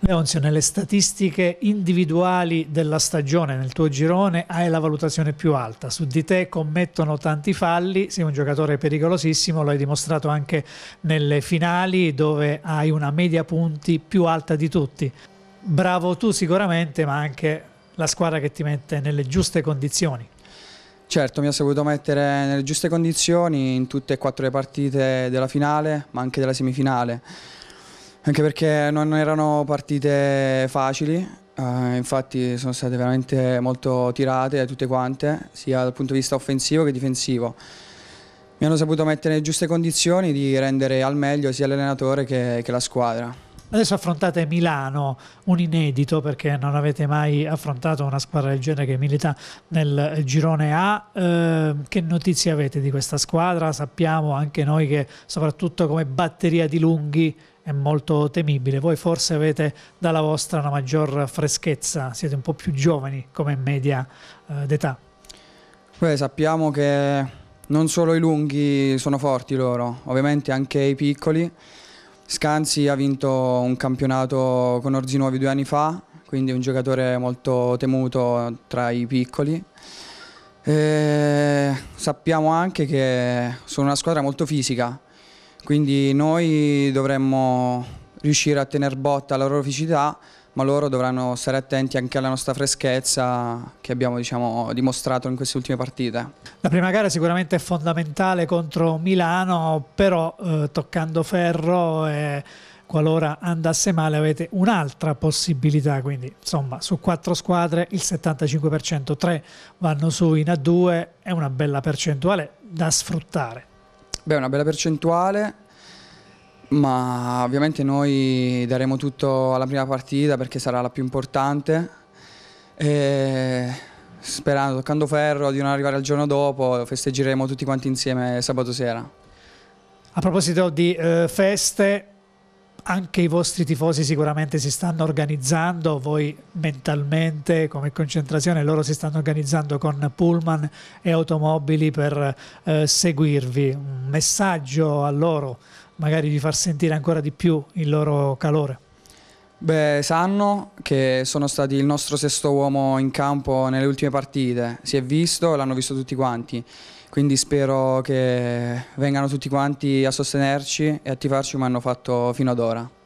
Leonzio, nelle statistiche individuali della stagione nel tuo girone hai la valutazione più alta, su di te commettono tanti falli, sei un giocatore pericolosissimo, lo hai dimostrato anche nelle finali dove hai una media punti più alta di tutti. Bravo tu sicuramente, ma anche la squadra che ti mette nelle giuste condizioni. Certo, mi ha saputo mettere nelle giuste condizioni in tutte e quattro le partite della finale, ma anche della semifinale anche perché non erano partite facili. Uh, infatti sono state veramente molto tirate tutte quante, sia dal punto di vista offensivo che difensivo. Mi hanno saputo mettere in giuste condizioni di rendere al meglio sia l'allenatore che, che la squadra. Adesso affrontate Milano, un inedito perché non avete mai affrontato una squadra del genere che milita nel girone A. Eh, che notizie avete di questa squadra? Sappiamo anche noi che soprattutto come batteria di lunghi è molto temibile. Voi forse avete dalla vostra una maggior freschezza, siete un po' più giovani come media eh, d'età. Beh, sappiamo che non solo i lunghi sono forti loro, ovviamente anche i piccoli. Scanzi ha vinto un campionato con Orzi Nuovi due anni fa, quindi un giocatore molto temuto tra i piccoli. E sappiamo anche che sono una squadra molto fisica, quindi noi dovremmo riuscire a tenere botta alla loro fisicità, ma loro dovranno stare attenti anche alla nostra freschezza che abbiamo diciamo, dimostrato in queste ultime partite. La prima gara sicuramente è fondamentale contro Milano, però eh, toccando ferro e qualora andasse male avete un'altra possibilità, quindi insomma su quattro squadre il 75%, tre vanno su in A2, è una bella percentuale da sfruttare. Beh, una bella percentuale, ma ovviamente noi daremo tutto alla prima partita perché sarà la più importante. E sperando, toccando ferro, di non arrivare al giorno dopo, festeggeremo tutti quanti insieme sabato sera. A proposito di eh, feste, anche i vostri tifosi sicuramente si stanno organizzando, voi mentalmente come concentrazione, loro si stanno organizzando con pullman e automobili per eh, seguirvi. Un messaggio a loro, magari di far sentire ancora di più il loro calore. Beh, sanno che sono stati il nostro sesto uomo in campo nelle ultime partite, si è visto, l'hanno visto tutti quanti quindi spero che vengano tutti quanti a sostenerci e attivarci come hanno fatto fino ad ora.